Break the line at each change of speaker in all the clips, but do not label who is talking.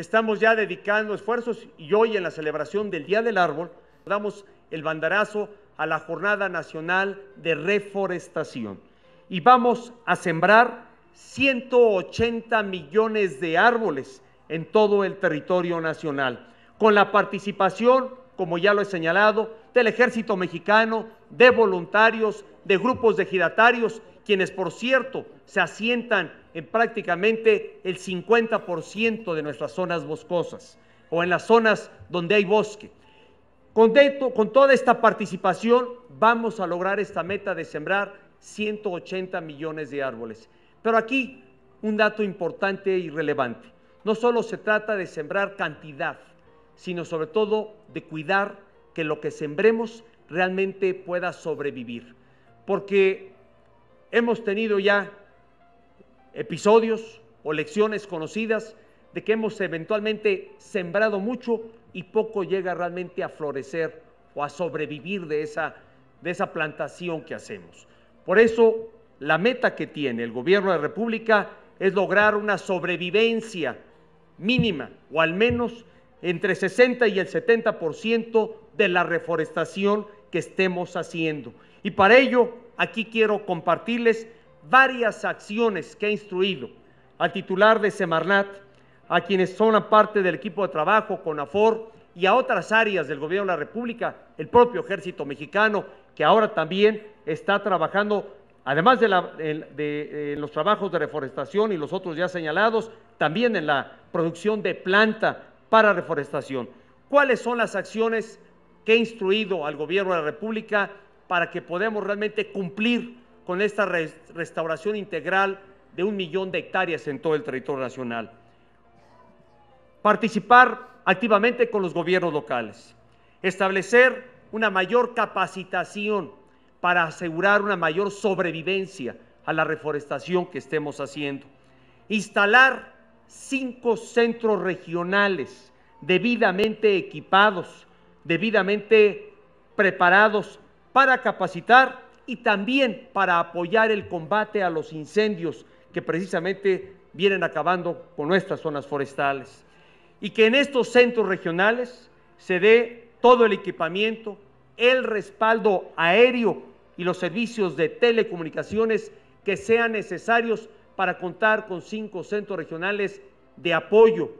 estamos ya dedicando esfuerzos y hoy en la celebración del Día del Árbol damos el banderazo a la Jornada Nacional de Reforestación. Y vamos a sembrar 180 millones de árboles en todo el territorio nacional, con la participación, como ya lo he señalado, del ejército mexicano, de voluntarios, de grupos de giratarios quienes por cierto se asientan en prácticamente el 50% de nuestras zonas boscosas o en las zonas donde hay bosque. Con, con, toda esta participación vamos a lograr esta meta de sembrar 180 millones de árboles. Pero aquí un dato importante y relevante. No solo se trata de sembrar cantidad, sino sobre todo de cuidar que lo que sembremos realmente pueda sobrevivir. Porque hemos tenido ya episodios o lecciones conocidas de que hemos eventualmente sembrado mucho y poco llega realmente a florecer o a sobrevivir de esa, de esa plantación que hacemos. Por eso, la meta que tiene el gobierno de la República es lograr una sobrevivencia mínima o al menos entre 60 y el 70% de la reforestación que estemos haciendo. Y para ello aquí quiero compartirles varias acciones que he instruido al titular de Semarnat, a quienes son parte del equipo de trabajo con AFOR y a otras áreas del gobierno de la República, el propio ejército mexicano, que ahora también está trabajando, además de, los trabajos de reforestación y los otros ya señalados, también en la producción de planta para reforestación. ¿Cuáles son las acciones que he instruido al gobierno de la República para que podamos realmente cumplir con esta restauración integral de un millón de hectáreas en todo el territorio nacional. Participar activamente con los gobiernos locales. Establecer una mayor capacitación para asegurar una mayor sobrevivencia a la reforestación que estemos haciendo. Instalar cinco centros regionales debidamente equipados, debidamente preparados para capacitar y también para apoyar el combate a los incendios que precisamente vienen acabando con nuestras zonas forestales. Y que en estos centros regionales se dé todo el equipamiento, el respaldo aéreo y los servicios de telecomunicaciones que sean necesarios para contar con cinco centros regionales de apoyo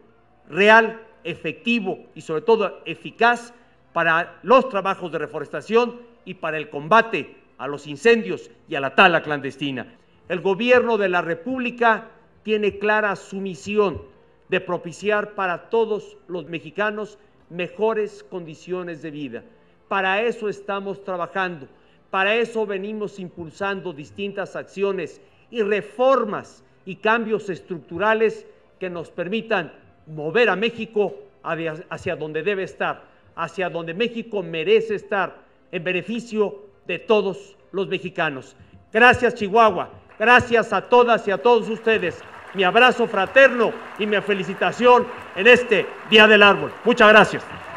real, efectivo y sobre todo eficaz para los trabajos de reforestación y para el combate a los incendios y a la tala clandestina. El gobierno de la República tiene clara su misión de propiciar para todos los mexicanos mejores condiciones de vida. Para eso estamos trabajando, para eso venimos impulsando distintas acciones y reformas y cambios estructurales que nos permitan mover a México hacia donde debe estar, hacia donde México merece estar, en beneficio de todos los mexicanos. Gracias Chihuahua, gracias a todas y a todos ustedes. Mi abrazo fraterno y mi felicitación en este Día del Árbol. Muchas gracias.